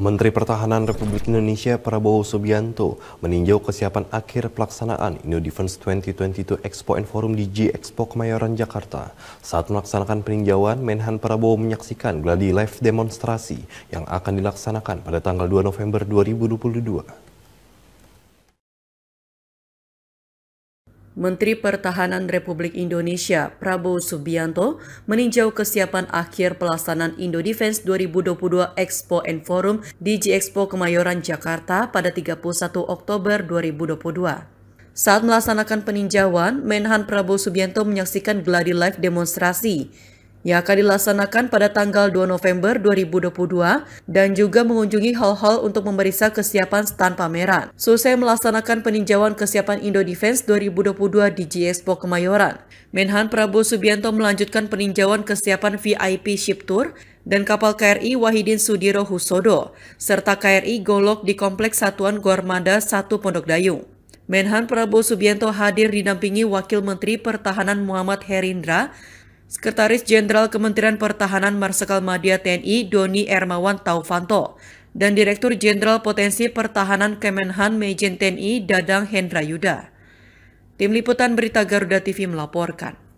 Menteri Pertahanan Republik Indonesia Prabowo Subianto meninjau kesiapan akhir pelaksanaan Indo Defense 2022 Expo and Forum di G Expo Kemayoran Jakarta. Saat melaksanakan peninjauan, Menhan Prabowo menyaksikan gladi live demonstrasi yang akan dilaksanakan pada tanggal 2 November 2022. Menteri Pertahanan Republik Indonesia Prabowo Subianto meninjau kesiapan akhir pelaksanaan Indo Defense 2022 Expo and Forum di G Expo Kemayoran Jakarta pada 31 Oktober 2022. Saat melaksanakan peninjauan, Menhan Prabowo Subianto menyaksikan gladi live demonstrasi yang akan dilaksanakan pada tanggal 2 November 2022 dan juga mengunjungi hal-hal untuk memeriksa kesiapan stand pameran. Selesai melaksanakan peninjauan kesiapan Indo Defense 2022 di GSPO Kemayoran, Menhan Prabowo Subianto melanjutkan peninjauan kesiapan VIP Ship Tour dan kapal KRI Wahidin Sudiro Husodo, serta KRI Golok di Kompleks Satuan Gormada 1 Pondok Dayung. Menhan Prabowo Subianto hadir didampingi Wakil Menteri Pertahanan Muhammad Herindra Sekretaris Jenderal Kementerian Pertahanan Marsikal Madya TNI Doni Ermawan Taufanto dan Direktur Jenderal Potensi Pertahanan Kemenhan Mejen TNI Dadang Hendra Yuda. Tim Liputan Berita Garuda TV melaporkan.